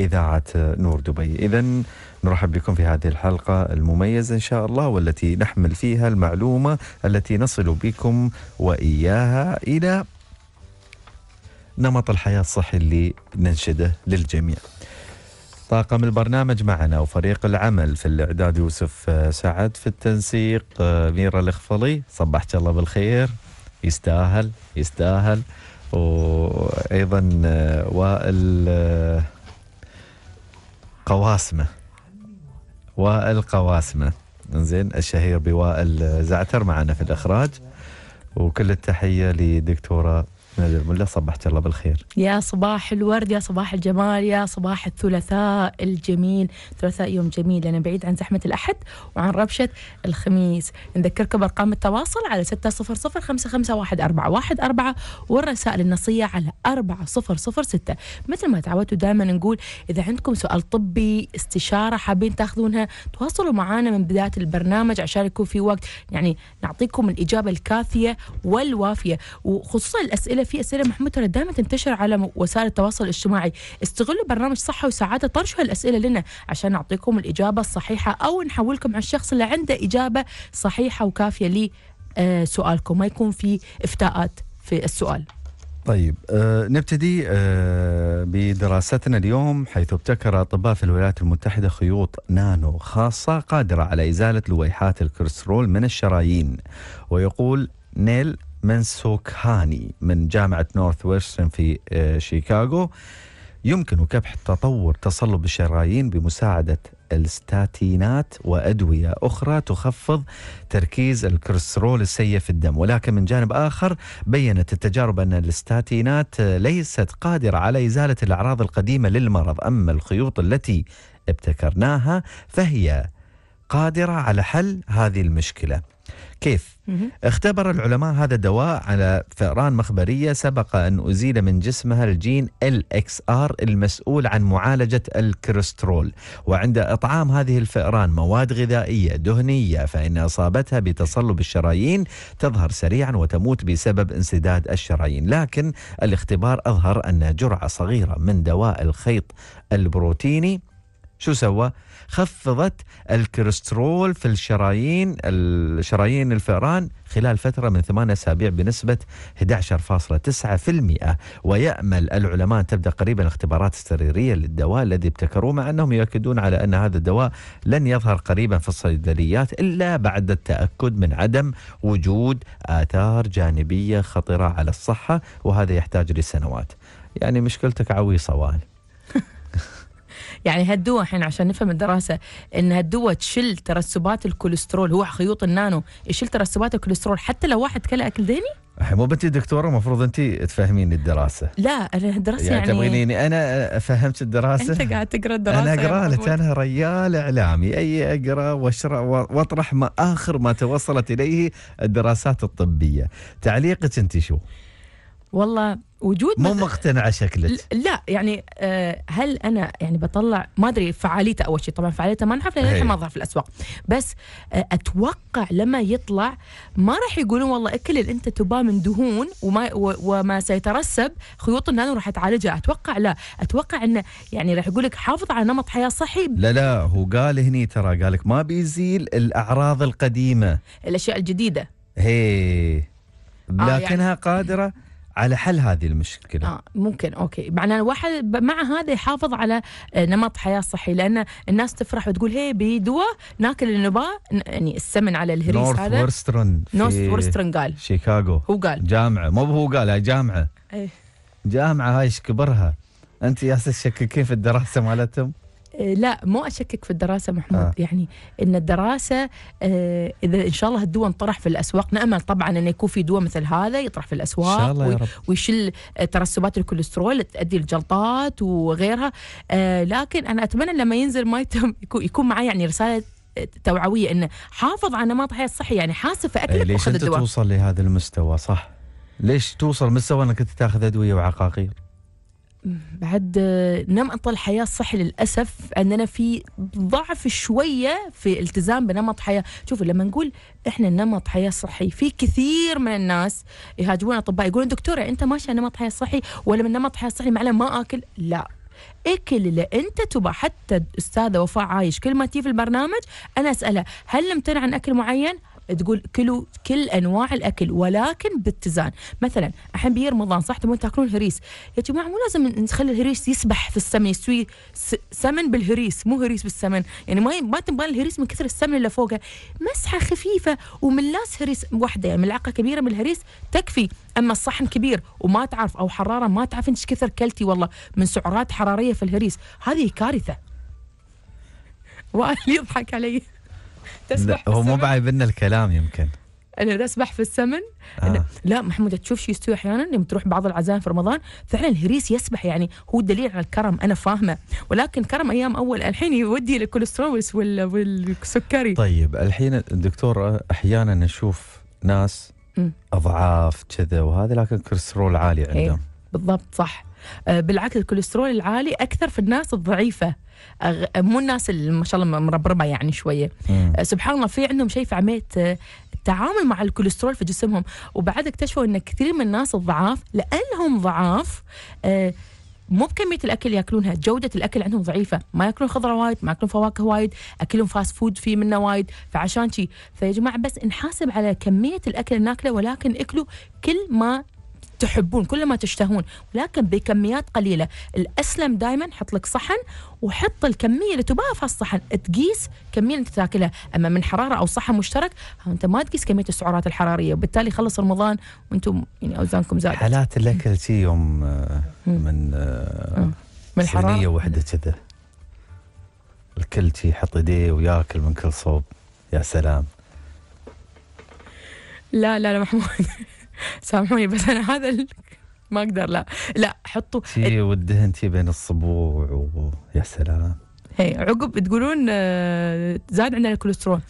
إذاعة نور دبي إذا نرحب بكم في هذه الحلقة المميزة إن شاء الله والتي نحمل فيها المعلومة التي نصل بكم وإياها إلى نمط الحياة الصحي اللي ننشده للجميع طاقم البرنامج معنا وفريق العمل في الإعداد يوسف آه، سعد في التنسيق آه، ميرا الإخفلي صبحت الله بالخير يستاهل يستاهل وأيضا آه، وائل قواسمة وائل قواسمة انزين الشهير بوائل زعتر معنا في الإخراج وكل التحية لدكتورة نادر ملا صبحت الله بالخير يا صباح الورد يا صباح الجمال يا صباح الثلاثاء الجميل ثلاثاء يوم جميل لأنه بعيد عن زحمة الأحد وعن ربشة الخميس نذكركم بأرقام التواصل على واحد أربعة والرسائل النصية على ستة مثل ما تعودتوا دائما نقول إذا عندكم سؤال طبي استشارة حابين تاخذونها تواصلوا معنا من بداية البرنامج عشان يكون في وقت يعني نعطيكم الإجابة الكافية والوافية وخصوصا الأسئلة في اسئله محمود ترى دائما تنتشر على وسائل التواصل الاجتماعي استغلوا برنامج صحه وسعاده طرشوا هالاسئله لنا عشان نعطيكم الاجابه الصحيحه او نحولكم على الشخص اللي عنده اجابه صحيحه وكافيه لسؤالكم آه، ما يكون في افتاءات في السؤال طيب أه نبتدي أه بدراستنا اليوم حيث ابتكر اطباء في الولايات المتحده خيوط نانو خاصه قادره على ازاله لويحات الكوليسترول من الشرايين ويقول نيل منسوك هاني من جامعة نورث ويسترن في آه، شيكاغو يمكن كبح تطور تصلب الشرايين بمساعدة الستاتينات وأدوية أخرى تخفض تركيز الكوليسترول السيء في الدم ولكن من جانب آخر بيّنت التجارب أن الستاتينات ليست قادرة على إزالة الأعراض القديمة للمرض أما الخيوط التي ابتكرناها فهي قادرة على حل هذه المشكلة كيف؟ اختبر العلماء هذا الدواء على فئران مخبرية سبق أن أزيل من جسمها الجين LXR المسؤول عن معالجة الكوليسترول وعند إطعام هذه الفئران مواد غذائية دهنية فإن أصابتها بتصلب الشرايين تظهر سريعا وتموت بسبب انسداد الشرايين لكن الاختبار أظهر أن جرعة صغيرة من دواء الخيط البروتيني شو سوى؟ خفضت الكوليسترول في الشرايين الشرايين الفئران خلال فترة من ثمان أسابيع بنسبة 11.9% ويأمل العلماء أن تبدأ قريبا الاختبارات السريرية للدواء الذي ابتكروه مع أنهم يؤكدون على أن هذا الدواء لن يظهر قريبا في الصيدليات إلا بعد التأكد من عدم وجود آثار جانبية خطرة على الصحة وهذا يحتاج لسنوات يعني مشكلتك عويصة وائل يعني هالدواء الحين عشان نفهم الدراسه ان هالدواء تشل ترسبات الكوليسترول هو خيوط النانو يشل ترسبات الكوليسترول حتى لو واحد كلا اكل ديني مو بنت دكتوره المفروض انت تفهمين الدراسه لا انا الدراسه يعني, يعني تبغينيني انا فهمت الدراسه انت قاعد تقرا الدراسه انا اقرا لك انا ريال اعلامي اي اقرا واطرح ما اخر ما توصلت اليه الدراسات الطبيه تعليقك انت شو؟ والله وجود مو مقتنعه شكلك لا يعني آه، هل انا يعني بطلع ما ادري فعاليته اول شيء طبعا فعاليته ما نعرف لان إيه. ما ظهر في الاسواق بس آه، اتوقع لما يطلع ما راح يقولون والله اكل اللي انت تباه من دهون وما وما سيترسب خيوط النانو راح تعالجها اتوقع لا اتوقع انه يعني راح يقول لك حافظ على نمط حياه صحي لا لا هو قال هني ترى قال لك ما بيزيل الاعراض القديمه الاشياء الجديده هي إيه. لكنها آه يعني قادره على حل هذه المشكله آه ممكن اوكي معناه الواحد مع هذا يحافظ على آه، نمط حياه صحي لان الناس تفرح وتقول هي بيدوا ناكل النباة يعني السمن على الهريس نورث هذا ورسترن نورث وورسترن قال شيكاغو هو قال جامعه مو هو قال هاي جامعه ايه جامعه هاي ايش كبرها انت يا تشككين في الدراسه مالتهم آه، لا مو اشكك في الدراسه محمود آه. يعني ان الدراسه آه اذا ان شاء الله الدواء انطرح في الاسواق نامل طبعا انه يكون في دواء مثل هذا يطرح في الاسواق إن شاء الله يا رب. ويشل آه، ترسبات الكوليسترول تؤدي الجلطات وغيرها آه لكن انا اتمنى لما ينزل مايتم يكون معي يعني رساله توعويه انه حافظ على نمط حياه صحي يعني حاسب في اكلك إيه، ليش انت ليش توصل لهذا المستوى صح ليش توصل مستوى انك تاخذ ادويه وعقاقير بعد نمط الحياة الصحي للأسف أننا في ضعف شوية في التزام بنمط حياة شوفوا لما نقول إحنا نمط حياة صحي في كثير من الناس يهاجمون أطباء يقولون دكتورة أنت ماشية نمط حياة صحي ولا من نمط حياة صحي معناه ما أكل لا اكل اللي انت تبغى حتى استاذه وفاء عايش كل ما تجي في البرنامج انا اسالها هل لم عن اكل معين تقول كلوا كل انواع الاكل ولكن باتزان مثلا الحين بيجي رمضان صح تبون تاكلون هريس يا جماعه مو لازم نخلي الهريس يسبح في السمن يسوي سمن بالهريس مو هريس بالسمن يعني ما ما تنبال الهريس من كثر السمن اللي فوقه مسحه خفيفه ومن لاس هريس واحده يعني ملعقه كبيره من الهريس تكفي اما الصحن كبير وما تعرف او حراره ما تعرف ايش كثر كلتي والله من سعرات حراريه في الهريس هذه كارثه وائل يضحك علي تسبح هو مو بعد الكلام يمكن انا اسبح في السمن آه. لا محمود تشوف شو يستوي احيانا لما تروح بعض العزائم في رمضان فعلا الهريس يسبح يعني هو دليل على الكرم انا فاهمه ولكن كرم ايام اول الحين يودي للكوليسترول والسكري طيب الحين الدكتور آه، احيانا نشوف ناس م. اضعاف كذا وهذا لكن الكوليسترول عالي إيه، عندهم بالضبط صح آه، بالعكس الكوليسترول العالي اكثر في الناس الضعيفه مو الناس اللي ما شاء الله مربربه يعني شويه مم. أه، سبحان الله في عندهم شيء في عمليه أه، التعامل مع الكوليسترول في جسمهم وبعد اكتشفوا ان كثير من الناس الضعاف لانهم ضعاف أه، مو بكميه الاكل ياكلونها جوده الاكل عندهم ضعيفه ما ياكلون خضره وايد ما ياكلون فواكه وايد اكلهم فاست فود فيه منه وايد فعشان شي فيا جماعه بس نحاسب على كميه الاكل اللي ناكله ولكن اكلوا كل ما تحبون كل ما تشتهون ولكن بكميات قليله الاسلم دائما حط لك صحن وحط الكميه اللي تباها في الصحن تقيس كميه انت تاكلها اما من حراره او صحن مشترك انت ما تقيس كميه السعرات الحراريه وبالتالي خلص رمضان وانتم يعني اوزانكم زادت حالات الاكل تي يوم آه، من آه، آه. من الحراره صينيه وحده كذا الكل شي يحط ايديه وياكل من كل صوب يا سلام لا لا لا محمود سامحوني بس انا هذا ال... ما اقدر لا لا حطوا تي والدهنتي بين الصبوع ويا سلام هي عقب تقولون آه، زاد عندنا الكوليسترول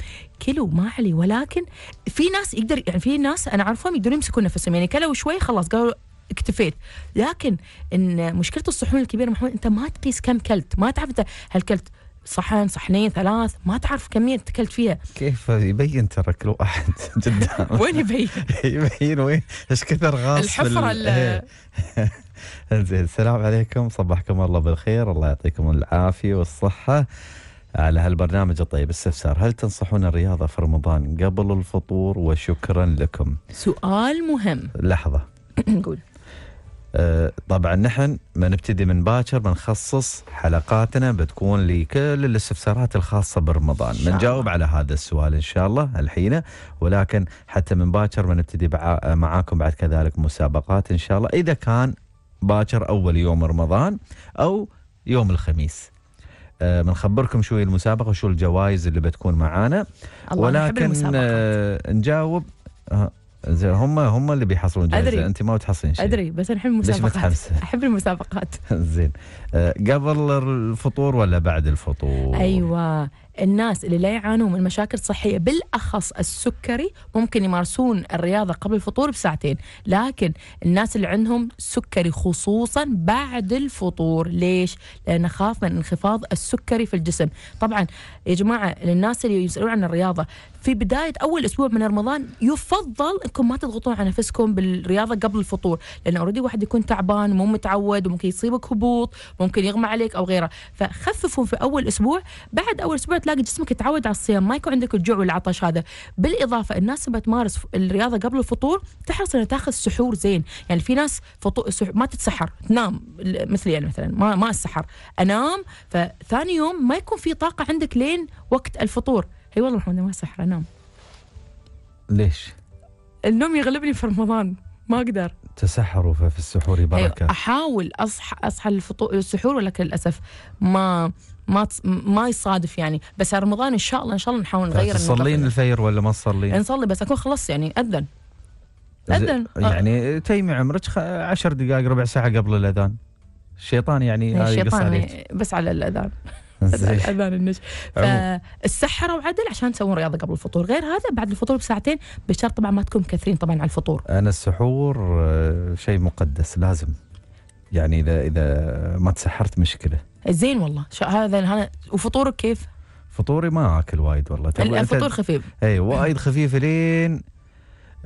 كيلو ما علي ولكن في ناس يقدر يعني في ناس انا اعرفهم يقدرون يمسكون نفسهم يعني كلوا شوي خلاص قالوا اكتفيت لكن ان مشكله الصحون الكبيره محمود انت ما تقيس كم كلت ما تعرف انت هل كلت صحن صحنين ثلاث ما تعرف كمية أكلت فيها كيف يبين ترى كل واحد جدا وين يبين؟ يبين وين ايش كثر غاص الحفرة بال... إيه. زين السلام عليكم صبحكم الله بالخير الله يعطيكم العافية والصحة على هالبرنامج الطيب استفسار هل تنصحون الرياضة في رمضان قبل الفطور وشكرا لكم سؤال مهم لحظة قول آه، طبعا نحن ما نبتدي من باكر بنخصص حلقاتنا بتكون لكل الاستفسارات الخاصة برمضان بنجاوب على هذا السؤال إن شاء الله الحين ولكن حتى من باكر بنبتدي معاكم بعد كذلك مسابقات إن شاء الله إذا كان باكر أول يوم رمضان أو يوم الخميس بنخبركم آه، شوي المسابقة وشو الجوائز اللي بتكون معانا ولكن آه، نجاوب زين هم هم اللي بيحصلون جائزه أدري. انت ما بتحصلين شيء ادري بس الحين مسابقات احب المسابقات زين آه، قبل الفطور ولا بعد الفطور ايوه الناس اللي لا يعانون من مشاكل صحيه بالاخص السكري ممكن يمارسون الرياضه قبل الفطور بساعتين لكن الناس اللي عندهم سكري خصوصا بعد الفطور ليش لان خاف من انخفاض السكري في الجسم طبعا يا جماعه للناس اللي يسالون عن الرياضه في بدايه اول اسبوع من رمضان يفضل انكم ما تضغطون على نفسكم بالرياضه قبل الفطور لان اوريدي واحد يكون تعبان مو متعود وممكن يصيبك هبوط ممكن يغمى عليك او غيره فخففوا في اول اسبوع بعد اول اسبوع تلاقي جسمك يتعود على الصيام ما يكون عندك الجوع والعطش هذا بالاضافه الناس اللي بتمارس الرياضه قبل الفطور تحرص انها تاخذ سحور زين يعني في ناس فطور ما تتسحر تنام مثلي يعني انا مثلا ما ما السحر انام فثاني يوم ما يكون في طاقه عندك لين وقت الفطور اي والله محمد ما سحر انام ليش؟ النوم يغلبني في رمضان ما اقدر تسحروا ففي السحور أيوة، بركه احاول اصحى اصحى الفطور السحور ولكن للاسف ما ما ما يصادف يعني بس رمضان ان شاء الله ان شاء الله نحاول نغير تصلين الفير ولا ما تصلين؟ نصلي بس اكون خلصت يعني اذن اذن يعني تيمي عمرك عشر دقائق ربع ساعه قبل الاذان الشيطان يعني إيه، الشيطان بس على الاذان بس على الاذان النش فالسحره وعدل عشان تسوون رياضه قبل الفطور غير هذا بعد الفطور بساعتين بشرط طبعا ما تكون مكثرين طبعا على الفطور انا السحور آه، شيء مقدس لازم يعني اذا اذا ما تسحرت مشكله زين والله هذا هذا وفطورك كيف؟ فطوري ما اكل وايد والله الفطور خفيف اي وايد خفيف لين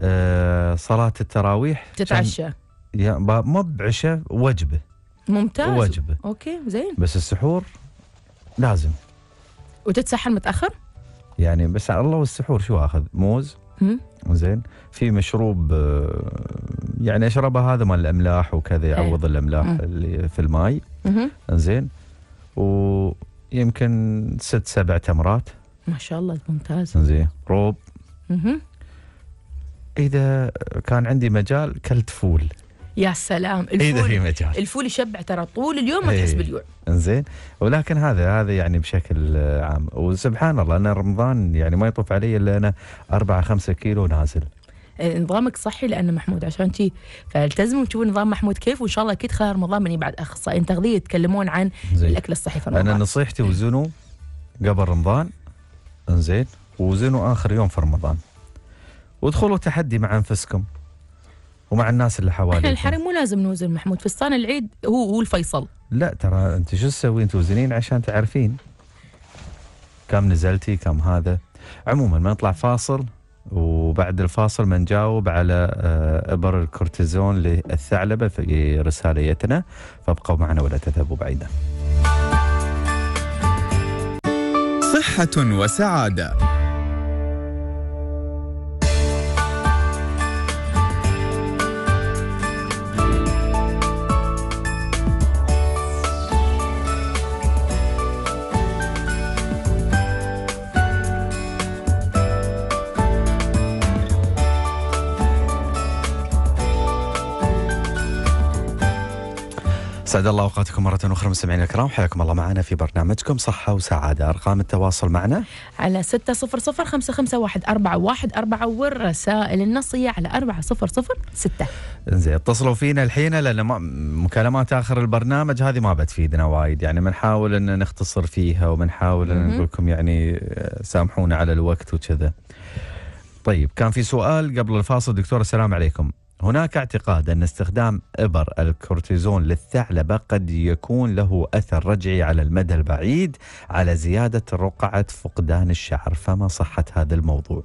آه صلاه التراويح تتعشى يا ما بعشاء وجبه ممتاز وجبه اوكي زين بس السحور لازم وتتسحر متاخر؟ يعني بس الله والسحور شو اخذ؟ موز زين في مشروب آه، يعني اشربه هذا مال الاملاح وكذا إيه. يعوض الاملاح اللي في الماي زين ويمكن ست سبع تمرات ما شاء الله ممتاز زين روب مه. اذا كان عندي مجال كلت فول يا سلام الفول اذا في مجال الفول يشبع ترى طول اليوم ما تحس إيه. بالجوع انزين ولكن هذا هذا يعني بشكل عام وسبحان الله انا رمضان يعني ما يطوف علي الا انا 4 5 كيلو نازل نظامك صحي لان محمود عشان شي فالتزموا تشوفوا نظام محمود كيف وان شاء الله اكيد خلال رمضان من بعد اخصائيين تغذيه يتكلمون عن زي. الاكل الصحي في رمضان انا نصيحتي وزنوا قبل رمضان انزين وزنوا اخر يوم في رمضان وادخلوا تحدي مع انفسكم ومع الناس اللي حواليك احنا الحريم مو لازم نوزن محمود فستان العيد هو هو الفيصل لا ترى انت شو تسوي توزنين عشان تعرفين كم نزلتي كم هذا عموما ما نطلع فاصل وبعد الفاصل بنجاوب على آه، ابر الكورتيزون للثعلبه في رساليتنا فابقوا معنا ولا تذهبوا بعيدا. صحه وسعاده سعد الله اوقاتكم مرة اخرى مستمعينا الكرام حياكم الله معنا في برنامجكم صحة وسعادة، ارقام التواصل معنا على 600 5514 والرسائل النصية على 4006 زين اتصلوا فينا الحين لان مكالمات اخر البرنامج هذه ما بتفيدنا وايد يعني بنحاول ان نختصر فيها وبنحاول ان نقول لكم يعني آه، سامحونا على الوقت وكذا. طيب كان في سؤال قبل الفاصل دكتور السلام عليكم. هناك اعتقاد أن استخدام إبر الكورتيزون للثعلبة قد يكون له أثر رجعي على المدى البعيد على زيادة رقعة فقدان الشعر فما صحة هذا الموضوع؟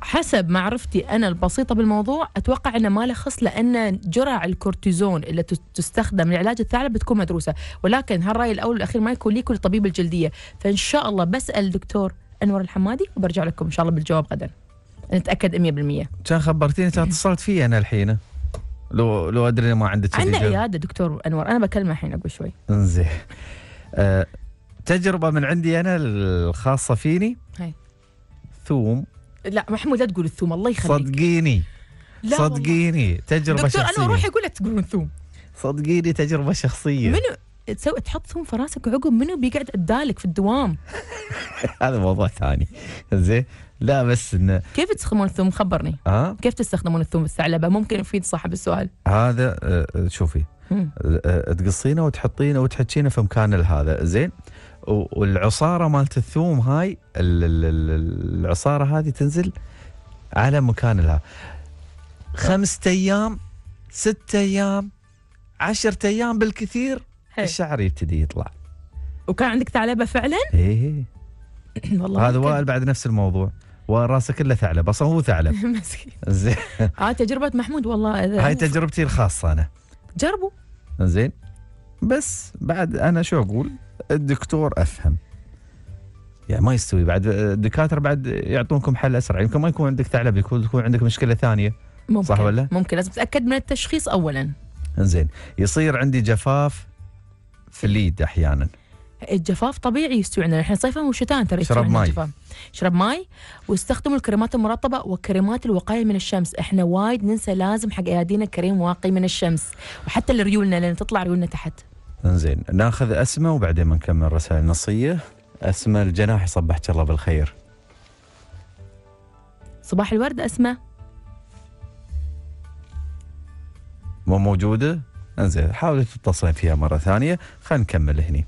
حسب معرفتي أنا البسيطة بالموضوع أتوقع أنه ما له خص لأن جرعة الكورتيزون اللي تستخدم لعلاج الثعلب بتكون مدروسة ولكن هالرأي الأول والأخير ما يكون لي كل طبيب الجلدية فإن شاء الله بسأل دكتور أنور الحمادي وبرجع لكم إن شاء الله بالجواب غداً نتاكد 100% كان خبرتيني كان اتصلت فيه انا الحين لو لو ادري ما عندك عندنا عياده دكتور انور انا بكلمه الحين اقول شوي انزين أه تجربه من عندي انا الخاصه فيني هي. ثوم لا محمود لا تقول الثوم الله يخليك صدقيني لا صدقيني والله. تجربه دكتور شخصيه دكتور انا روح اقول لك تقولون ثوم صدقيني تجربه شخصيه منو تسوي تحط ثوم في راسك وعقب منو بيقعد عدالك في الدوام هذا موضوع ثاني زين لا بس إن كيف تستخدمون الثوم خبرني آه؟ كيف تستخدمون الثوم الثعلبه ممكن يفيد صاحب السؤال هذا آه, آه، شوفي آه،, آه تقصينه وتحطينه وتحكينه في مكان هذا زين والعصاره مالت الثوم هاي العصاره هذه تنزل على مكان لها خمسة ايام ستة ايام عشرة ايام بالكثير هي. الشعر يبتدي يطلع وكان عندك ثعلبه فعلا؟ ايه, إيه. والله هذا وائل بعد نفس الموضوع وراسه كله ثعلب اصلا هو ثعلب مسكين زين هاي آه، تجربه محمود والله هاي تجربتي الخاصه انا جربوا زين بس بعد انا شو اقول الدكتور افهم يعني ما يستوي بعد الدكاتره بعد يعطونكم حل اسرع يمكن ما يكون عندك ثعلب يكون يكون عندك مشكله ثانيه ممكن صح ولا؟ ممكن لازم تتاكد من التشخيص اولا زين يصير عندي جفاف في اليد احيانا الجفاف طبيعي عندنا الحين صيفا وشتاء ترى شرب ماي الجفاف. شرب ماي واستخدموا الكريمات المرطبه وكريمات الوقايه من الشمس احنا وايد ننسى لازم حق ايادينا كريم واقي من الشمس وحتى لريولنا لان تطلع ريولنا تحت زين ناخذ اسماء وبعدين بنكمل رسائل نصيه اسماء الجناح صبحك الله بالخير صباح الورد اسماء مو موجوده انزين حاولي تتصلين فيها مره ثانيه خلينا نكمل هني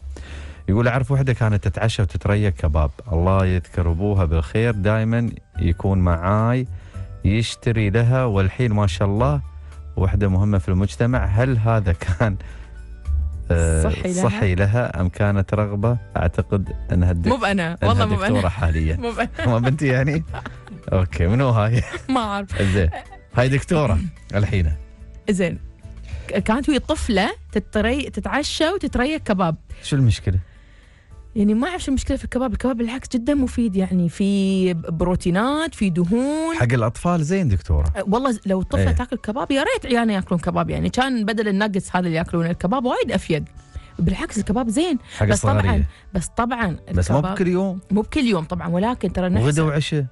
يقول اعرف وحده كانت تتعشى وتتريا كباب الله يذكر ابوها بالخير دائما يكون معاي يشتري لها والحين ما شاء الله وحده مهمه في المجتمع هل هذا كان آه، صحي, صحي لها. ام كانت رغبه اعتقد انها مو بانا والله مو بانا حاليا مو بانا بنتي يعني اوكي منو هاي ما اعرف زين هاي دكتوره الحين زين كانت وهي طفله تتري تتعشى وتتريق كباب شو المشكله يعني ما اعرف شو المشكله في الكباب الكباب بالعكس جدا مفيد يعني في بروتينات في دهون حق الاطفال زين دكتوره أه، والله لو الطفله ايه. تاكل كباب يا ريت عيالنا يعني ياكلون كباب يعني كان بدل النقص هذا اللي ياكلون الكباب وايد افيد بالعكس الكباب زين حق بس طبعا بس طبعا بس مو بكل يوم مو بكل يوم طبعا ولكن ترى نفس وغدا وعشاء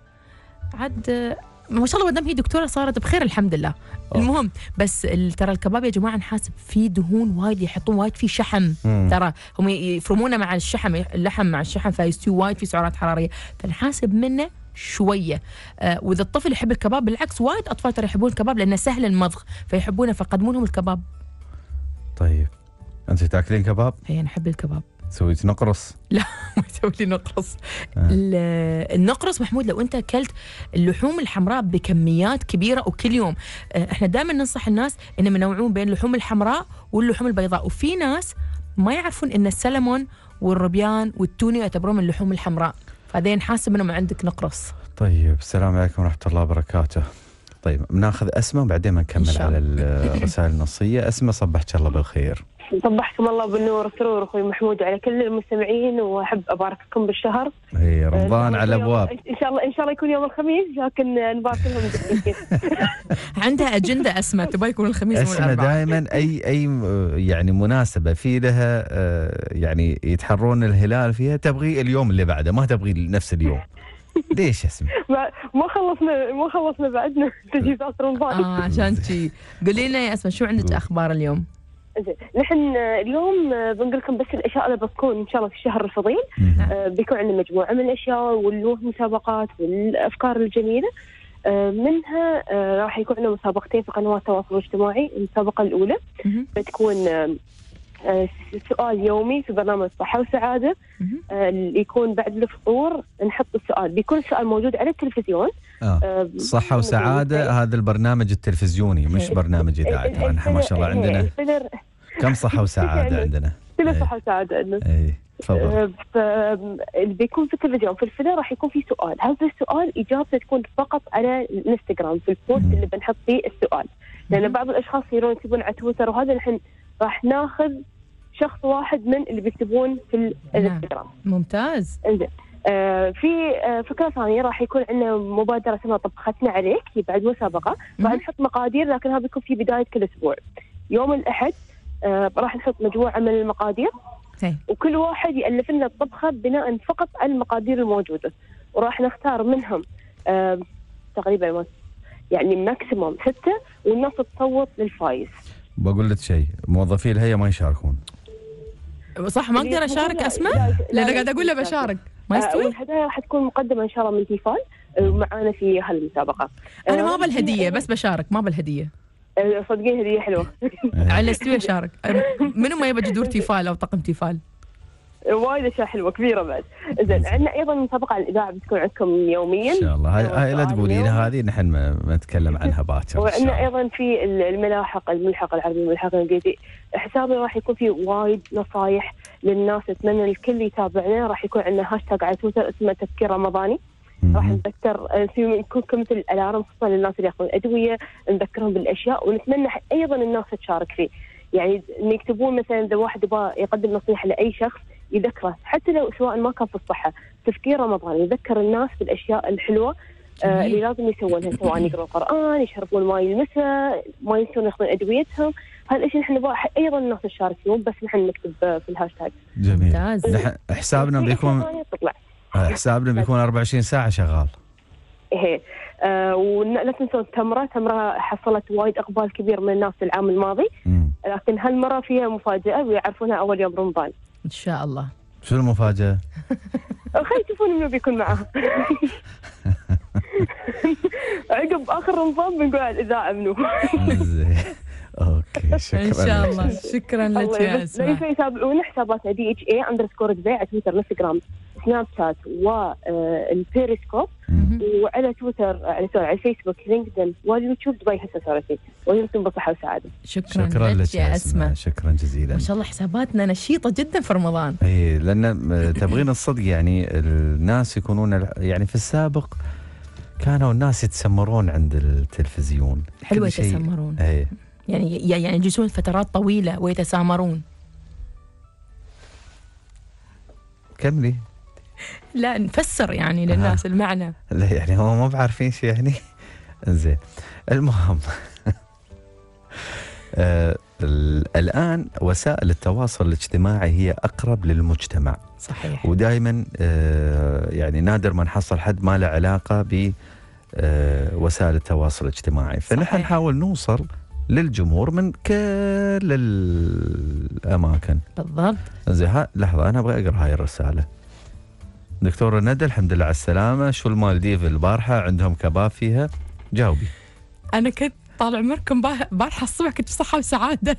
عاد ما شاء الله ما هي دكتوره صارت بخير الحمد لله أوه. المهم بس ترى الكباب يا جماعه نحاسب فيه دهون وايد يحطون وايد فيه شحم مم. ترى هم يفرمونه مع الشحم اللحم مع الشحم فيستوي وايد فيه سعرات حراريه فنحاسب منه شويه آه واذا الطفل يحب الكباب بالعكس وايد اطفال ترى يحبون الكباب لانه سهل المضغ فيحبونه فقدموا لهم الكباب طيب انت تاكلين كباب؟ اي انا احب الكباب سويت نقرص لا ما يسوي لي نقرص آه. النقرص محمود لو انت اكلت اللحوم الحمراء بكميات كبيره وكل يوم آه، احنا دائما ننصح الناس انهم ينوعون بين اللحوم الحمراء واللحوم البيضاء وفي ناس ما يعرفون ان السلمون والربيان والتوني يعتبرون من اللحوم الحمراء فهذين حاسب انه ما عندك نقرص طيب السلام عليكم ورحمه الله وبركاته طيب بناخذ اسماء وبعدين بنكمل على الرسائل النصيه اسماء صبحك الله بالخير صبحكم الله بالنور سرور اخوي محمود على كل المستمعين واحب ابارككم بالشهر. اي آه، رمضان على الابواب. ان شاء الله ان شاء الله يكون يوم الخميس لكن نبارك لهم عندها اجنده اسماء تبغى يكون الخميس اسماء دائما اي اي يعني مناسبه في لها آه، يعني يتحرون الهلال فيها تبغي اليوم اللي بعده ما تبغي نفس اليوم. ليش اسمع؟ ما خلصنا ما خلصنا بعدنا تجهيزات رمضان اه عشان شي قولي لنا يا اسماء شو عندك اخبار اليوم؟ زين نحن اليوم بنقول لكم بس الاشياء اللي بتكون ان شاء الله في الشهر الفضيل آه، بيكون عندنا مجموعه من الاشياء والمسابقات مسابقات والافكار الجميله آه، منها آه، راح يكون عندنا مسابقتين في قنوات التواصل الاجتماعي المسابقه الاولى بتكون سؤال يومي في برنامج صحة وسعادة اللي يكون بعد الفطور نحط السؤال بيكون السؤال موجود على التلفزيون آه. صحة وسعادة هذا البرنامج التلفزيوني مش إيه. برنامج إذاعي إيه. ما شاء الله إيه. عندنا كم صحة وسعادة يعني عندنا كله إيه. صحة وسعادة عندنا اي تفضل أه، بيكون في التلفزيون في الفيلم راح يكون في سؤال هذا السؤال اجابته تكون فقط على الانستغرام في البوست اللي بنحط فيه السؤال لان بعض الاشخاص يرون يكتبون على تويتر وهذا الحين راح ناخذ شخص واحد من اللي بيكتبون في نعم. الانستغرام ممتاز انزين آه في آه فكره ثانيه راح يكون عندنا مبادره اسمها طبختنا عليك هي بعد مسابقه راح نحط مقادير لكن هذا بيكون في بدايه كل اسبوع يوم الاحد آه، راح نحط مجموعه من المقادير إيه. وكل واحد يالف لنا الطبخه بناء فقط على المقادير الموجوده وراح نختار منهم تقريبا يعني ماكسيموم سته والناس تصوت للفايز بقول لك شيء موظفي الهيئه ما يشاركون صح ما اقدر اشارك اسماء؟ لان قاعد اقول له بشارك ما آه، يستوي؟ الهدايا راح تكون مقدمه ان شاء الله من تيفال آه، ومعانا في هالمسابقه انا ما بالهديه بس بشارك ما بالهديه صدقيني هدية حلوة علستوها اشارك منو ما يبى جذور تيفال أو طقم تيفال؟ وايد اشياء حلوه كبيره بعد زين عندنا ايضا مسابقه على الاذاعه بتكون عندكم يوميا ان شاء الله هاي, هاي لا تقولين هذه نحن ما نتكلم عنها باكر وعندنا ايضا في الملاحق الملحق العربي الملحق الانجليزي حسابي راح يكون فيه وايد نصايح للناس اتمنى الكل يتابعنا راح يكون عندنا هاشتاج على تويتر اسمه تفكير رمضاني راح آه، في يكون كمثل الالارم خصوصا للناس اللي ياخذون ادويه نذكرهم بالاشياء ونتمنى ايضا الناس تشارك فيه يعني يكتبون مثلا اذا واحد يبغى يقدم نصيحه لاي شخص يذكره حتى لو سواء ما كان في الصحه تفكير رمضان يذكر الناس بالاشياء الحلوه آه، اللي لازم يسوونها سواء يقرون القران يشربون ماي المساء ما ينسون ياخذون ادويتهم هالشيء نحن نبغى ايضا الناس تشارك فيه بس نحن نكتب في الهاشتاج جميل ممتاز حسابنا بيكون حسابنا بيكون 24 ساعه شغال ايه آه، ولا تنسون تمره تمره حصلت وايد اقبال كبير من الناس العام الماضي مم. لكن هالمره فيها مفاجاه بيعرفونها اول يوم رمضان ان شاء الله شو المفاجاه؟ خلي تشوفون منو بيكون معاها. عقب اخر رمضان بنقول على الاذاعه منو اوكي شكرا ان شاء الله شكرا لك يا اسماء لا يتابعونا حساباتنا دي اتش اي اندرسكور دبي على تويتر انستغرام سناب شات والبيريسكوب آه، وعلى تويتر على سوري على فيسبوك لينكدين واليوتيوب دبي هسه صارت ويمكن بالصحه والسعاده شكرا, شكرا لك يا اسماء شكرا جزيلا ما شاء الله حساباتنا نشيطه جدا في رمضان اي لان آه، تبغين الصدق يعني الناس يكونون يعني في السابق كانوا الناس يتسمرون عند التلفزيون حلوه يتسمرون اي يعني يعني يجلسون فترات طويله ويتسامرون كملي لا نفسر يعني للناس آه. المعنى لا يعني هو ما بعرفين شو يعني زين المهم آه الان وسائل التواصل الاجتماعي هي اقرب للمجتمع صحيح ودائما آه يعني نادر ما نحصل حد ما له علاقه ب آه، وسائل التواصل الاجتماعي فنحن نحاول نوصل للجمهور من كل الاماكن بالضبط زين لحظه انا ابغى اقرا هاي الرساله دكتورة ندى الحمد لله على السلامة شو المالديف البارحة عندهم كباب فيها جاوبي أنا كنت طال عمركم بارحة الصبح كنت في صحة وسعادة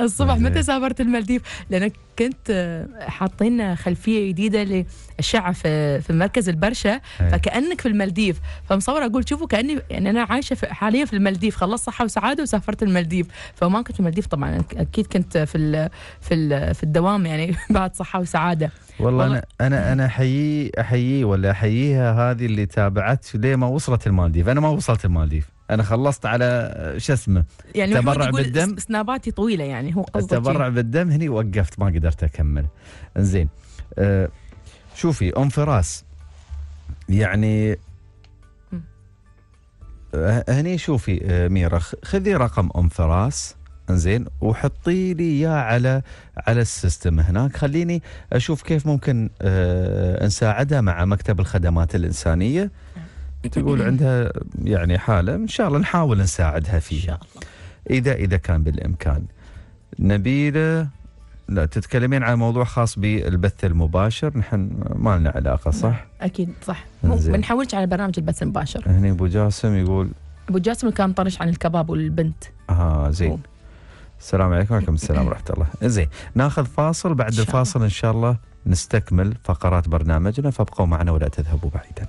الصبح متى سافرت المالديف لأن كنت آه، حاطين خلفية جديدة للشعة في, في مركز البرشا إيه. فكأنك في المالديف فمصور أقول شوفوا كأني يعني أنا عايشة في حاليا في المالديف خلصت صحة وسعادة وسافرت المالديف فما كنت في المالديف طبعا أكيد كنت في الـ في الـ في الدوام يعني بعد صحة وسعادة والله, والله انا انا احييه احييه ولا احييها هذه اللي تابعت ليه ما وصلت المالديف انا ما وصلت المالديف انا خلصت على شو اسمه يعني تبرع بالدم سناباتي طويله يعني هو قصدي التبرع بالدم هني وقفت ما قدرت اكمل زين أه شوفي ام فراس يعني آه، هني شوفي آه، ميره خذي رقم ام فراس زين وحطي لي اياه على على السيستم هناك خليني اشوف كيف ممكن أه نساعدها مع مكتب الخدمات الانسانيه تقول عندها يعني حاله ان شاء الله نحاول نساعدها فيها ان شاء الله اذا اذا كان بالامكان نبيله لا تتكلمين عن موضوع خاص بالبث المباشر نحن ما لنا علاقه نعم. صح؟ اكيد صح ما نحولش على برنامج البث المباشر هني ابو جاسم يقول ابو جاسم كان طرش عن الكباب والبنت اه زين السلام عليكم وعليكم السلام ورحمه الله زين ناخذ فاصل بعد الفاصل ان شاء الله نستكمل فقرات برنامجنا فابقوا معنا ولا تذهبوا بعيدا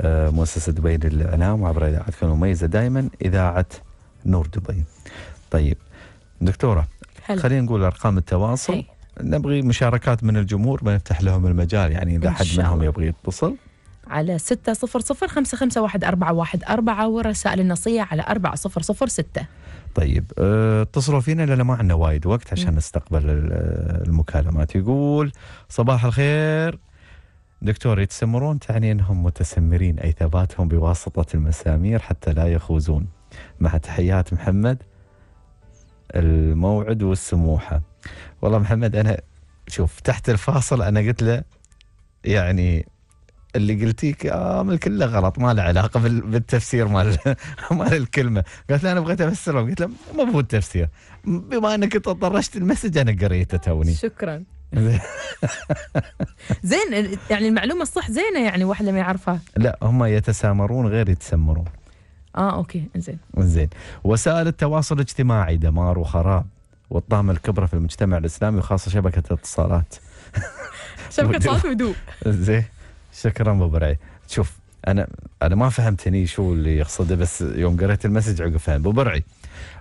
آه، مؤسسة دبي للإعلام وعبر إذاعتكم المميزة دائما إذاعة نور دبي طيب دكتورة خلينا نقول أرقام التواصل هي. نبغي مشاركات من الجمهور بنفتح لهم المجال يعني إذا حد منهم يبغي يتصل على ستة صفر صفر خمسة خمسة واحد أربعة واحد أربعة ورسائل النصية على أربعة صفر صفر ستة طيب آه، اتصلوا فينا لأن ما عندنا وايد وقت عشان نستقبل آه، المكالمات يقول صباح الخير دكتور يتسمرون تعني أنهم متسمرين أي ثباتهم بواسطة المسامير حتى لا يخوزون مع تحيات محمد الموعد والسموحة والله محمد أنا شوف تحت الفاصل أنا قلت له يعني اللي قلتيه كامل كله غلط ما له علاقه بالتفسير مال مال الكلمه قالت له انا بغيت افسرها قلت له مو بالتفسير بما انك انت طرشت المسج انا قريته توني شكرا زين يعني المعلومه الصح زينه يعني واحده ما يعرفها لا هم يتسامرون غير يتسمرون اه اوكي زين زين وسائل التواصل الاجتماعي دمار وخراب والطامة الكبرى في المجتمع الاسلامي وخاصه شبكه الاتصالات شبكه اتصالات هدوء زين شكرا ابو برعي شوف انا انا ما فهمت هني شو اللي يقصده بس يوم قريت المسج عقب فهم ابو برعي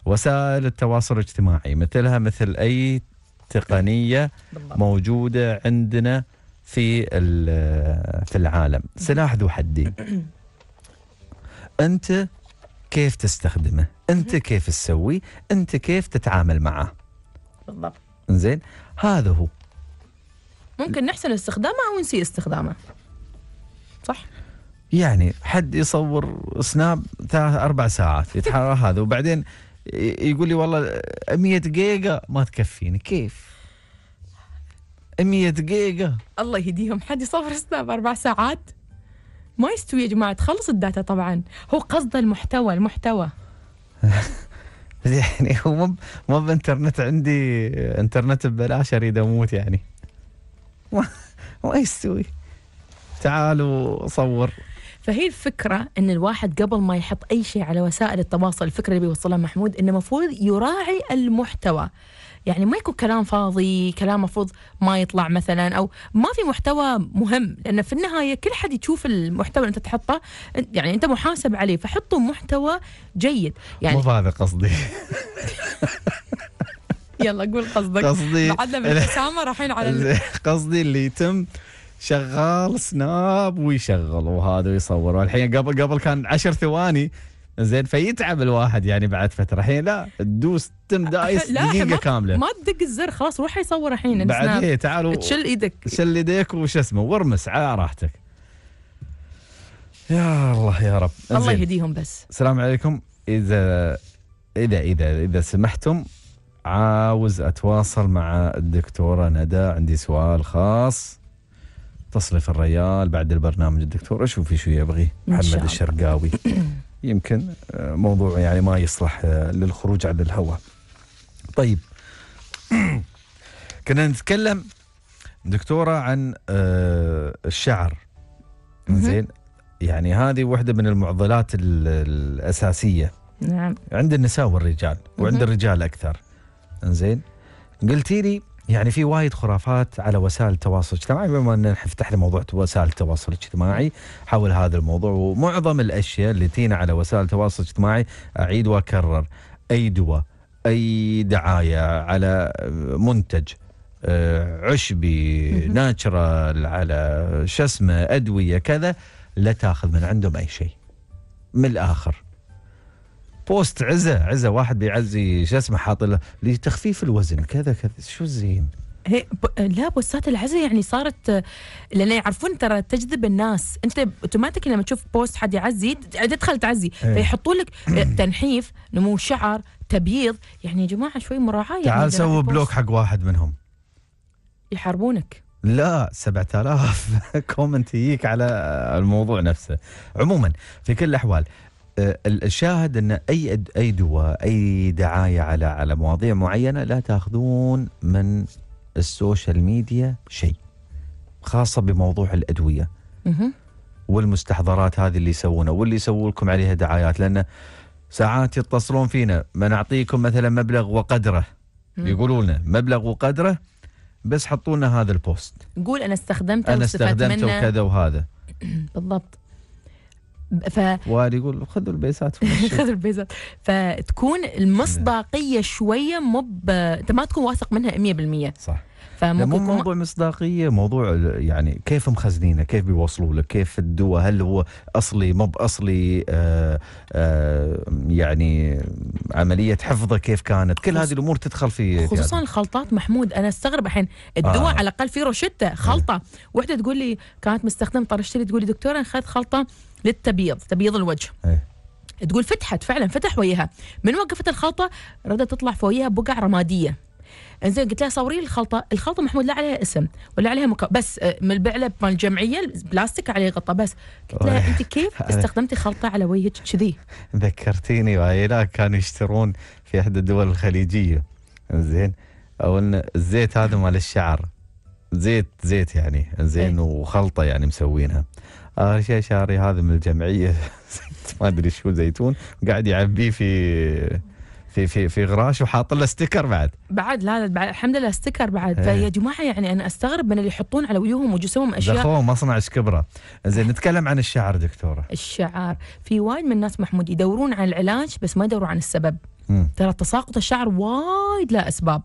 وسائل التواصل الاجتماعي مثلها مثل اي تقنيه موجوده عندنا في في العالم سلاح ذو حدين انت كيف تستخدمه انت كيف تسوي انت كيف تتعامل معه بالضبط زين هذا هو ممكن نحسن استخدامه او نسيء استخدامه صح يعني حد يصور سناب ثلاث اربع ساعات يتحرى هذا وبعدين يقول لي والله 100 دقيقة ما تكفيني كيف؟ 100 دقيقة الله يهديهم حد يصور سناب أربع ساعات ما يستوي يا جماعة تخلص الداتا طبعا هو قصده المحتوى المحتوى يعني هو مو مو بانترنت عندي انترنت ببلاش اريد اموت يعني ما ما يستوي تعالوا صور فهي الفكره ان الواحد قبل ما يحط اي شيء على وسائل التواصل الفكره اللي بيوصلها محمود انه المفروض يراعي المحتوى يعني ما يكون كلام فاضي كلام مفروض ما يطلع مثلا او ما في محتوى مهم لان في النهايه كل حد يشوف المحتوى اللي انت تحطه يعني انت محاسب عليه فحطوا محتوى جيد يعني مو هذا قصدي يلا قول قصدك قصدي بعدنا بالابتسامه رايحين على قصدي اللي يتم شغال سناب ويشغل وهذا ويصور الحين قبل قبل كان عشر ثواني زين فيتعب الواحد يعني بعد فتره الحين لا تدوس تم دايس دقيقه كامله ما تدق الزر خلاص روح يصور الحين بعد ايه تعال تشل ايدك شل ايديك وش اسمه وارمس على راحتك يا الله يا رب الله يهديهم بس السلام عليكم اذا اذا اذا اذا سمحتم عاوز اتواصل مع الدكتوره ندى عندي سؤال خاص تصرف الريال بعد البرنامج الدكتور اشوفي شو يبغي محمد الشرقاوي يمكن آه، موضوع يعني ما يصلح آه، للخروج على الهواء طيب كنا نتكلم دكتوره عن آه، الشعر زين يعني هذه واحده من المعضلات الاساسيه نعم عند النساء والرجال وعند الرجال اكثر زين قلتي لي يعني في وايد خرافات على وسائل التواصل الاجتماعي بما ان فتحنا موضوع وسائل التواصل الاجتماعي حول هذا الموضوع ومعظم الاشياء اللي تينا على وسائل التواصل الاجتماعي اعيد واكرر اي دواء اي دعايه على منتج آه، عشبي ناتشرال على شو اسمه ادويه كذا لا تاخذ من عندهم اي شيء من الاخر بوست عزة عزة واحد بيعزي شو اسمه حاط له لتخفيف الوزن كذا كذا شو الزين هي ب... لا بوستات العزة يعني صارت لان يعرفون ترى تجذب الناس انت اوتوماتيك لما تشوف بوست حد يعزي تدخل تعزي إيه. فيحطوا لك آه، إيه. تنحيف نمو شعر تبييض يعني يا جماعه شوي مراعاه يعني تعال سوي بلوك حق واحد منهم يحاربونك لا 7000 كومنت يجيك على الموضوع نفسه عموما في كل الاحوال آه، الشاهد ان اي اي دواء اي دعايه على على مواضيع معينه لا تاخذون من السوشيال ميديا شيء خاصه بموضوع الادويه والمستحضرات هذه اللي يسوونها واللي يسووا لكم عليها دعايات لان ساعات يتصلون فينا ما نعطيكم مثلا مبلغ وقدره يقولوا لنا مبلغ وقدره بس حطوا لنا هذا البوست قول انا استخدمته انا استخدمته وكذا وهذا بالضبط ف واري يقول خذوا البيزات خذوا البيزات فتكون المصداقيه نعم. شويه مو مب... انت ما تكون واثق منها 100% صح فممكن مو موضوع مصداقيه موضوع يعني كيف مخزنينه كيف بيوصلوا لك كيف الدواء هل هو اصلي مو باصلي آه، آه، يعني عمليه حفظه كيف كانت كل هذه الامور تدخل في خصوصا يعني. الخلطات محمود انا استغرب الحين الدواء آه. على الاقل في روشته خلطه آه. وحده تقول لي كانت مستخدمه طرشت لي تقول لي دكتوره انا اخذت خلطه للتبييض تبييض الوجه أي. تقول فتحت فعلا فتح وجهها من وقفت الخلطه ردت تطلع في بقع رماديه انزين قلت لها صوري الخلطه الخلطه محمود لا عليها اسم ولا عليها مكا... بس آه، من البعله مال الجمعيه البلاستيك عليه غطاء بس قلت لها انت كيف استخدمتي خلطه على وجهك كذي ذكرتيني وعيلة كانوا يشترون في احدى الدول الخليجيه زين او ان الزيت هذا مال الشعر زيت زيت يعني زين إيه. وخلطه يعني مسوينها اخر شيء شاري هذا من الجمعيه ما ادري شو زيتون قاعد يعبيه في في في في غراش وحاط له ستيكر بعد بعد لا بعد الحمد لله ستيكر بعد إيه. فيا جماعه يعني انا استغرب من اللي يحطون على وجوههم وجسمهم اشياء دخوه مصنع كبره زين نتكلم عن الشعر دكتوره الشعر في وايد من الناس محمود يدورون عن العلاج بس ما يدورون عن السبب ترى تساقط الشعر وايد له اسباب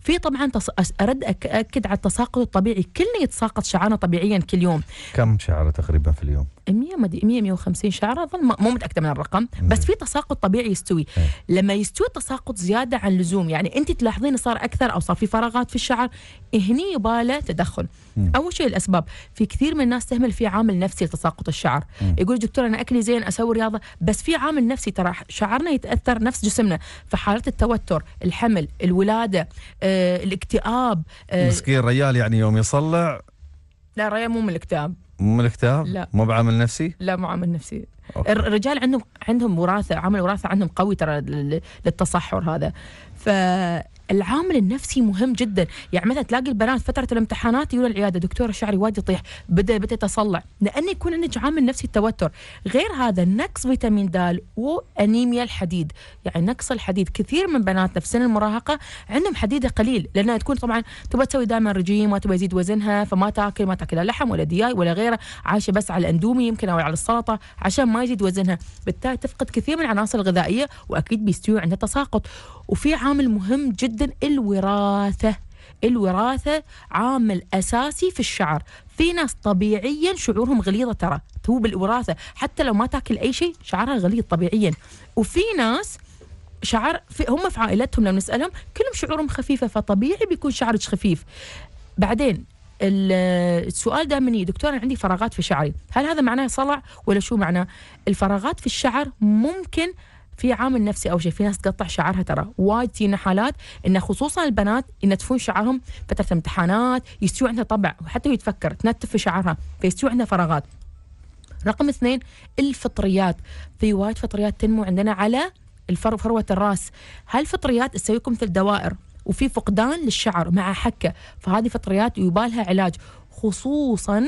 في طبعا تص... ارد اكد على التساقط الطبيعي كلنا يتساقط شعرنا طبيعيا كل يوم كم شعره تقريبا في اليوم 100 100 150 شعره اظن مو متاكده من الرقم بس في تساقط طبيعي يستوي إيه. لما يستوي التساقط زياده عن اللزوم يعني انت تلاحظين صار اكثر او صار في فراغات في الشعر هني يباله تدخل اول شيء الاسباب في كثير من الناس تهمل في عامل نفسي لتساقط الشعر يقول دكتور انا اكلي زين اسوي رياضه بس في عامل نفسي ترى شعرنا يتاثر نفس جسمنا فحاله التوتر الحمل الولاده آه، الاكتئاب آه، مسكين ريال يعني يوم يصلع لا ريال مو من الاكتئاب مو من الكتاب؟ لا مو بعامل نفسي؟ لا مو عامل نفسي أوكي. الرجال عندهم عندهم وراثه عامل وراثه عندهم قوي ترى للتصحر هذا ف العامل النفسي مهم جدا يعني مثلا تلاقي البنات فتره الامتحانات يقولوا العياده دكتوره شعري وايد يطيح بدا بدا يتصلع لان يكون عندك عامل نفسي التوتر غير هذا نقص فيتامين د وانيميا الحديد يعني نقص الحديد كثير من بناتنا في سن المراهقه عندهم حديده قليل لانها تكون طبعا تبغى تسوي دائما رجيم ما تبغى يزيد وزنها فما تاكل ما تاكل لحم ولا دياي ولا غيره عايشه بس على الاندومي يمكن او على السلطه عشان ما يزيد وزنها بالتالي تفقد كثير من العناصر الغذائيه واكيد بيستوي عندها تساقط وفي عامل مهم جدا جدا الوراثة الوراثة عامل أساسي في الشعر في ناس طبيعيا شعورهم غليظة ترى هو بالوراثة حتى لو ما تاكل أي شيء شعرها غليظ طبيعيا وفي ناس شعر في هم في عائلتهم لو نسألهم كلهم شعورهم خفيفة فطبيعي بيكون شعرك خفيف بعدين السؤال دائما مني دكتور انا عندي فراغات في شعري هل هذا معناه صلع ولا شو معناه الفراغات في الشعر ممكن في عامل نفسي او شيء في ناس تقطع شعرها ترى وايد تجينا حالات ان خصوصا البنات ينتفون شعرهم فتره امتحانات يستوي عندها طبع وحتى يتفكر تنتف في شعرها فيستوي عندها فراغات رقم اثنين الفطريات في وايد فطريات تنمو عندنا على الفرو فروة الراس هالفطريات تسويكم مثل دوائر وفي فقدان للشعر مع حكة فهذه فطريات يبالها علاج خصوصا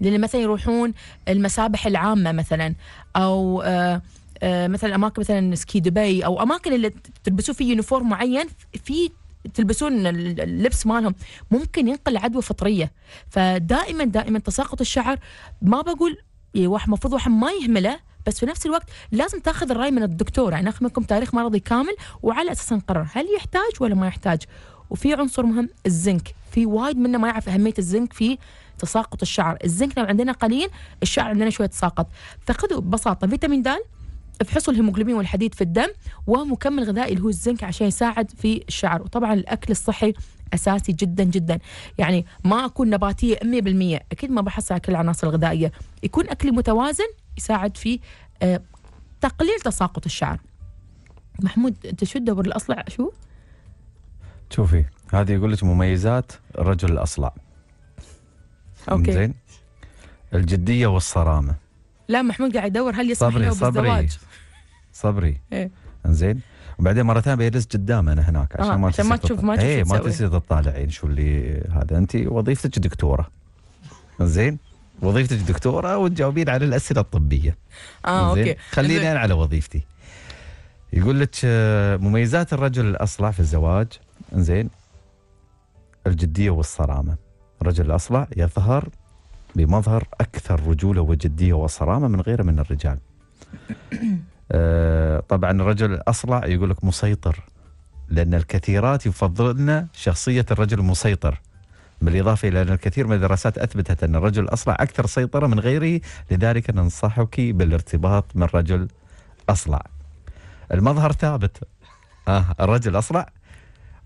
للي مثلا يروحون المسابح العامة مثلا أو آه آه، مثلا اماكن مثلا سكي دبي او اماكن اللي تلبسوا فيه يونيفورم معين في تلبسون اللبس مالهم ممكن ينقل عدوى فطريه فدائما دائما تساقط الشعر ما بقول إيه، واحد المفروض واحد ما يهمله بس في نفس الوقت لازم تاخذ الراي من الدكتور يعني ناخذ منكم تاريخ مرضي كامل وعلى اساس نقرر هل يحتاج ولا ما يحتاج وفي عنصر مهم الزنك في وايد منا ما يعرف اهميه الزنك في تساقط الشعر الزنك لو عندنا قليل الشعر عندنا شويه تساقط فخذوا ببساطه فيتامين دال افحصوا الهيموجلوبين والحديد في الدم ومكمل غذائي اللي هو الزنك عشان يساعد في الشعر وطبعا الاكل الصحي اساسي جدا جدا يعني ما اكون نباتيه 100% اكيد ما بحصل على كل العناصر الغذائيه يكون اكلي متوازن يساعد في آه، تقليل تساقط الشعر محمود انت شو تدور الاصلع شو شوفي هذه يقول لك مميزات الرجل الاصلع اوكي زين الجديه والصرامه لا محمود قاعد يدور هل يسمح صبري له بالزواج صبري صبري إيه؟ انزين وبعدين مره ثانيه بجلس قدام انا هناك آه، عشان آه. ما عشان ما تشوف ما تشوف ايه ما تصير تطالعين شو اللي هذا انت وظيفتك دكتوره زين وظيفتك دكتوره وتجاوبين على الاسئله الطبيه اه اوكي خليني انا على وظيفتي يقول لك آه، مميزات الرجل الاصلع في الزواج زين الجديه والصرامه الرجل الاصلع يظهر بمظهر أكثر رجولة وجدية وصرامة من غيره من الرجال آه، طبعا الرجل الأصلع يقول لك مسيطر لأن الكثيرات يفضلن شخصية الرجل المسيطر بالإضافة إلى أن الكثير من الدراسات أثبتت أن الرجل الأصلع أكثر سيطرة من غيره لذلك ننصحك بالارتباط من رجل أصلع المظهر ثابت آه الرجل أصلع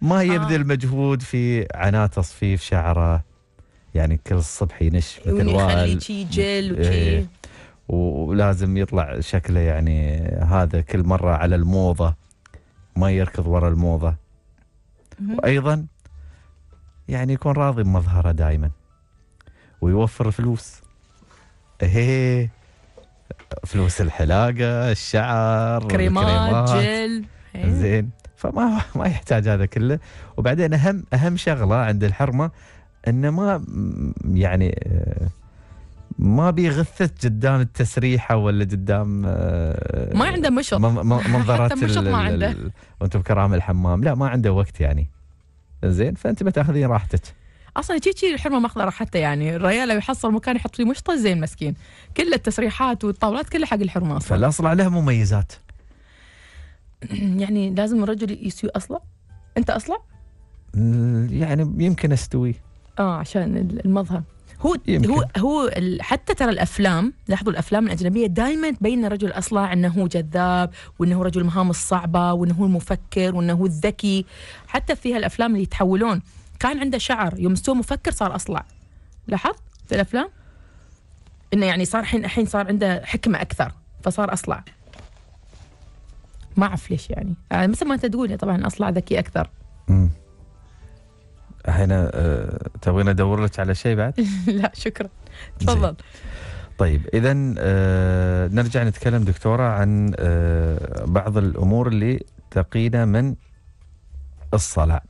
ما يبذل آه. مجهود في عناء تصفيف شعره يعني كل الصبح ينش مثل وال شي جل إيه. وشي ولازم يطلع شكله يعني هذا كل مره على الموضه ما يركض ورا الموضه وايضا يعني يكون راضي بمظهره دائما ويوفر فلوس هي إيه، فلوس الحلاقه الشعر كريمات جل إيه. زين فما ما يحتاج هذا كله وبعدين اهم اهم شغله عند الحرمه انه ما يعني آه، ما بيغثت قدام التسريحه ولا قدام آه، ما عنده مشط منظرات حتى مشط ما عنده وانتم بكرامه الحمام لا ما عنده وقت يعني زين فانت ما تاخذين راحتك اصلا شي شي الحرمه ماخذه راحتها يعني الريال لو يحصل مكان يحط فيه مشطه زين مسكين كل التسريحات والطاولات كلها حق الحرمه اصلا فالاصلع له مميزات يعني لازم الرجل يسوي اصلع انت اصلع يعني يمكن استوي اه عشان المظهر هو يمكن. هو هو حتى ترى الافلام لاحظوا الافلام الاجنبيه دائما تبين الرجل الاصلع انه هو جذاب وانه هو رجل مهام الصعبه وانه هو المفكر وانه هو الذكي حتى في هالافلام اللي يتحولون كان عنده شعر يوم سوى مفكر صار اصلع لاحظت في الافلام انه يعني صار الحين الحين صار عنده حكمه اكثر فصار اصلع ما اعرف ليش يعني آه، مثل ما انت تقول طبعا اصلع ذكي اكثر امم هنا آه، تبغين ادور لك على شيء بعد؟ لا شكرا تفضل طيب اذا آه، نرجع نتكلم دكتوره عن آه، بعض الامور اللي تقينا من الصلع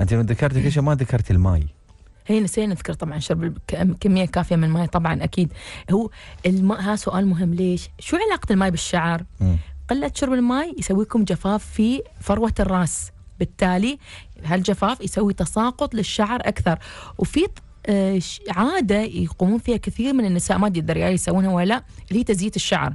انت من ذكرتي كل شيء ما ذكرتي الماي هي نسينا نذكر طبعا شرب كميه كافيه من الماء طبعا اكيد هو الماء ها سؤال مهم ليش؟ شو علاقه الماء بالشعر؟ قله شرب الماء يسويكم جفاف في فروه الراس بالتالي هالجفاف يسوي تساقط للشعر أكثر وفي آه، عادة يقومون فيها كثير من النساء ما أدري اذا يسوونها ولا اللي هي تزييت الشعر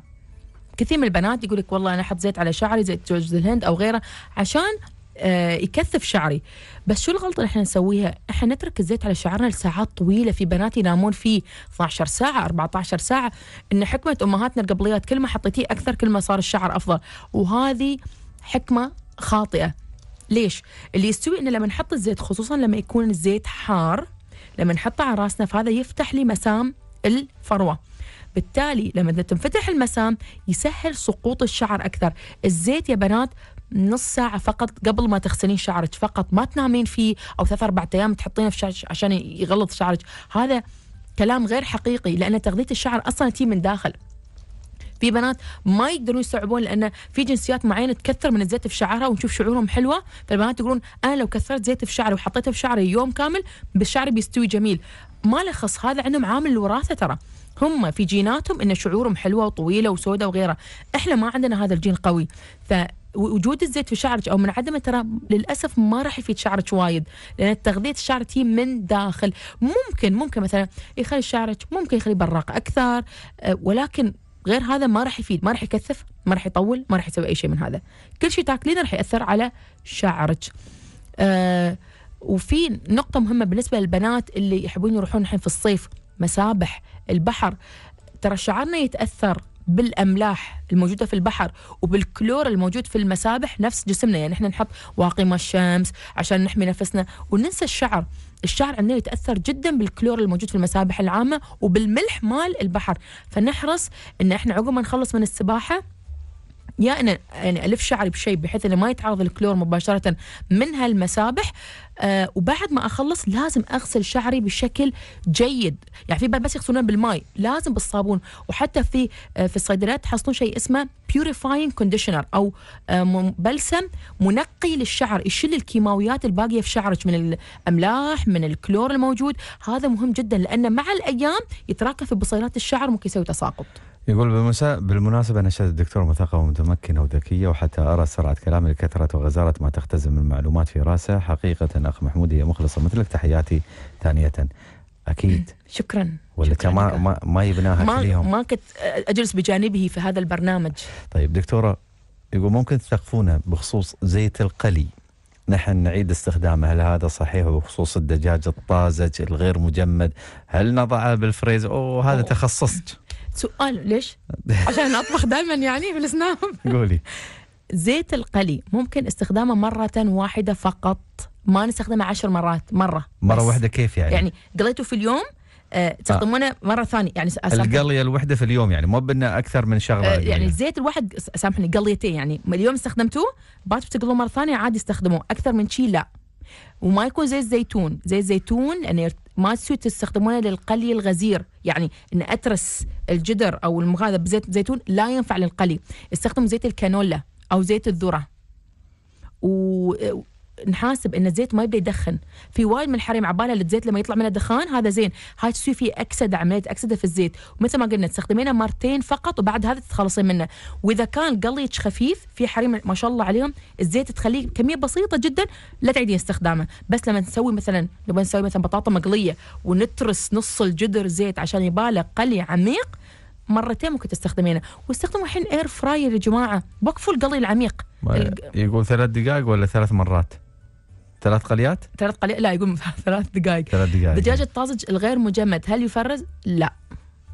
كثير من البنات يقول لك والله أنا أحط زيت على شعري زيت جوز الهند أو غيره عشان آه، يكثف شعري بس شو الغلطه اللي احنا نسويها احنا نترك الزيت على شعرنا لساعات طويله في بنات ينامون فيه 12 ساعه 14 ساعه ان حكمه امهاتنا القبليات كل ما حطيتيه اكثر كل ما صار الشعر افضل وهذه حكمه خاطئه ليش اللي يستوي انه لما نحط الزيت خصوصا لما يكون الزيت حار لما نحطه على راسنا فهذا يفتح لي مسام الفروه بالتالي لما تنفتح المسام يسهل سقوط الشعر اكثر الزيت يا بنات نص ساعة فقط قبل ما تغسلين شعرك فقط ما تنامين فيه أو ثلاث أربع أيام تحطينه في شعرك عشان يغلط شعرك هذا كلام غير حقيقي لأن تغذية الشعر أصلا تي من داخل في بنات ما يقدرون يستوعبون لان في جنسيات معينه تكثر من الزيت في شعرها ونشوف شعورهم حلوه فالبنات يقولون انا لو كثرت زيت في شعري وحطيته في شعري يوم كامل شعري بيستوي جميل ما لخص هذا عندهم عامل الوراثه ترى هم في جيناتهم ان شعورهم حلوه وطويله وسوداء وغيره احنا ما عندنا هذا الجين قوي ف وجود الزيت في شعرك او من عدمه ترى للاسف ما راح يفيد شعرك وايد لان تغذيه الشعر تي من داخل ممكن ممكن مثلا يخلي شعرك ممكن يخلي براق اكثر آه، ولكن غير هذا ما راح يفيد ما راح يكثف ما راح يطول ما راح يسوي اي شيء من هذا كل شيء تاكلينه راح ياثر على شعرك آه وفي نقطة مهمة بالنسبة للبنات اللي يحبون يروحون الحين في الصيف مسابح البحر ترى شعرنا يتأثر بالاملاح الموجوده في البحر وبالكلور الموجود في المسابح نفس جسمنا يعني احنا نحط واقمه الشمس عشان نحمي نفسنا وننسى الشعر الشعر عندنا يتاثر جدا بالكلور الموجود في المسابح العامه وبالملح مال البحر فنحرص ان احنا عقب ما نخلص من السباحه يا أنا يعني ألف شعري بشيء بحيث أنه ما يتعرض للكلور مباشرة من هالمسابح أه وبعد ما أخلص لازم أغسل شعري بشكل جيد يعني في بعض بس يغسلونه بالماء لازم بالصابون وحتى في آه، في الصيدليات تحصلون شيء اسمه purifying conditioner أو آه، بلسم منقي للشعر يشل الكيماويات الباقية في شعرك من الأملاح من الكلور الموجود هذا مهم جدا لأنه مع الأيام يتراكم في بصيلات الشعر ممكن يسوي تساقط يقول بالمسا... بالمناسبة أنا شاهد الدكتور مثقفة ومتمكنة وذكية وحتى أرى سرعة كلامه لكثرة وغزارة ما تختزن من معلومات في رأسه حقيقة أخ محمود هي مخلصة مثلك تحياتي ثانية أكيد شكرا ولا شكرا ما, ما ما يبناها ما كليهم ما كنت أجلس بجانبه في هذا البرنامج طيب دكتورة يقول ممكن تثقفونا بخصوص زيت القلي نحن نعيد استخدامه هل هذا صحيح وبخصوص الدجاج الطازج الغير مجمد هل نضعه بالفريز أو هذا تخصصك سؤال ليش؟ عشان اطبخ دائما يعني في السناب قولي زيت القلي ممكن استخدامه مرة واحدة فقط ما نستخدمه عشر مرات مرة مرة واحدة كيف يعني؟ يعني قليته في اليوم آه، تستخدمونه آه. مره ثانيه يعني القليه الوحده في اليوم يعني مو بدنا اكثر من شغله آه يعني الزيت يعني الواحد سامحني قليتين يعني اليوم استخدمتوه بعد بتقلوه مره ثانيه عادي استخدموه اكثر من شيء لا وما يكون زيت زيتون زيت زيتون لأن يعني ما تسوي تستخدمونه للقلي الغزير يعني ان اترس الجدر او المغادة بزيت زيتون لا ينفع للقلي استخدم زيت الكانولا او زيت الذره و نحاسب ان الزيت ما يبدا يدخن في وايد من الحريم عباله الزيت لما يطلع منه دخان هذا زين هاي تسوي فيه اكسده عمليه اكسده في الزيت ومثل ما قلنا تستخدمينه مرتين فقط وبعد هذا تتخلصين منه واذا كان قليج خفيف في حريم ما شاء الله عليهم الزيت تخليه كميه بسيطه جدا لا تعيدين استخدامه بس لما نسوي مثلا لما نسوي مثلا بطاطا مقليه ونترس نص الجدر زيت عشان يباله قلي عميق مرتين ممكن تستخدمينه واستخدموا الحين اير فراير يا جماعه وقفوا القلي العميق يقول ثلاث دقائق ولا ثلاث مرات ثلاث قليات؟ ثلاث قليات لا يقول ثلاث دقائق ثلاث دقائق الدجاج الطازج الغير مجمد هل يفرز؟ لا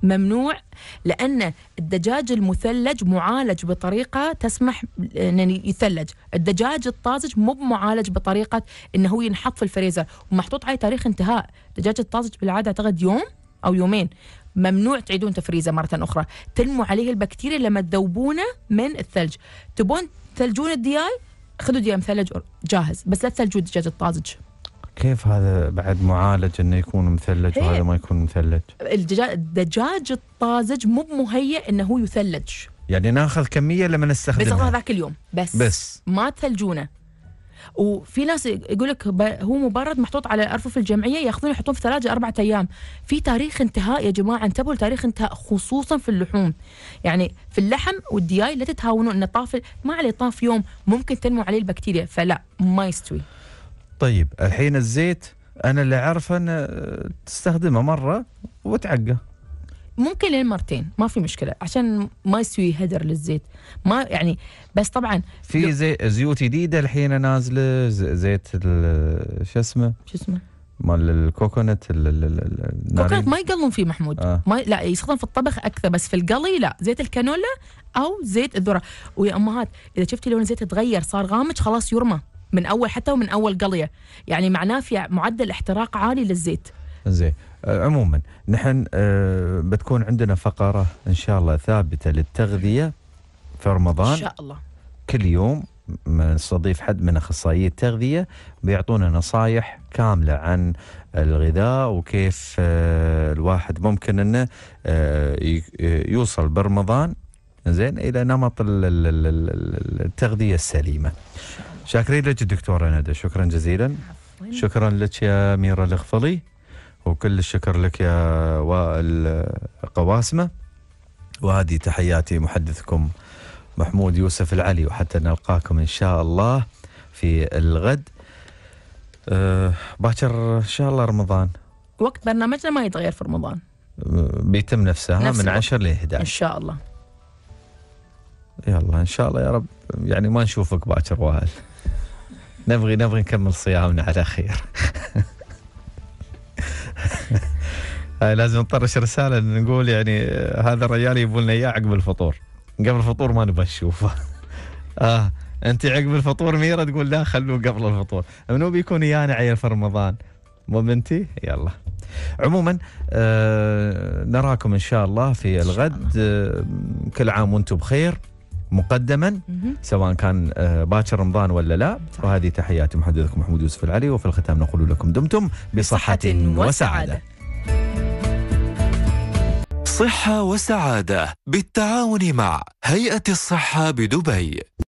ممنوع لان الدجاج المثلج معالج بطريقه تسمح انه يعني يثلج، الدجاج الطازج مو معالج بطريقه انه هو ينحط في الفريزر ومحطوط عليه تاريخ انتهاء، الدجاج الطازج بالعاده اعتقد يوم او يومين ممنوع تعيدون تفريزه مره اخرى، تنمو عليه البكتيريا لما تذوبونه من الثلج، تبون تثلجون الدياي خذوا ديرهم ثلج جاهز بس لا تثلجوا الدجاج الطازج كيف هذا بعد معالج انه يكون مثلج وهذا ما يكون مثلج؟ الدجاج الدجاج الطازج مو مهيئ انه هو يثلج يعني ناخذ كميه لما نستخدمها بس ذاك اليوم بس بس ما تثلجونه وفي ناس يقول لك هو مبرد محطوط على الارفف الجمعيه ياخذونه يحطون في ثلاجه اربعة ايام في تاريخ انتهاء يا جماعه انتبهوا لتاريخ انتهاء خصوصا في اللحوم يعني في اللحم والدياي لا تتهاونون ان طاف ما عليه طاف يوم ممكن تنمو عليه البكتيريا فلا ما يستوي طيب الحين الزيت انا اللي عارفه ان آه، تستخدمه مره وتعقه ممكن للمرتين ما في مشكله عشان ما يسوي هدر للزيت ما يعني بس طبعا في زي زيوت جديده الحين نازله زيت شو اسمه شو اسمه مال الكوكونات الكوكونات ما يقلون فيه محمود آه. ما لا يستخدم في الطبخ اكثر بس في القلي لا زيت الكانولا او زيت الذره ويا امهات اذا شفتي لون الزيت تغير صار غامج خلاص يرمى من اول حتى ومن اول قليه يعني معناه في معدل احتراق عالي للزيت زين آه، عموما نحن آه، بتكون عندنا فقرة إن شاء الله ثابتة للتغذية في رمضان إن شاء الله كل يوم نستضيف حد من اخصائيي التغذيه بيعطونا نصائح كامله عن الغذاء وكيف آه، الواحد ممكن انه يوصل برمضان زين الى نمط التغذيه السليمه. شاكرين لك دكتوره ندى شكرا جزيلا. شكرا لك يا ميرا الأخفلي وكل الشكر لك يا وائل قواسمة وهذه تحياتي محدثكم محمود يوسف العلي وحتى نلقاكم إن شاء الله في الغد أه، باكر إن شاء الله رمضان وقت برنامجنا ما يتغير في رمضان بيتم نفسها نفس من 10 ل 11 إن شاء الله يلا إن شاء الله يا رب يعني ما نشوفك باكر وائل نبغي نبغي نكمل صيامنا على خير آه، لازم نطرش رساله نقول يعني آه، هذا الرجال يبون لنا اياه عقب الفطور قبل الفطور ما نبغى نشوفه اه انت عقب الفطور ميره تقول لا خلوه قبل الفطور منو بيكون يانا عيل في رمضان مو بنتي يلا عموما آه نراكم ان شاء الله في الغد آه كل عام وانتم بخير مقدما سواء كان آه، باكر رمضان ولا لا وهذه تحياتي محدثكم محمود يوسف العلي وفي الختام نقول لكم دمتم بصحة وسعادة صحة وسعادة بالتعاون مع هيئة الصحة بدبي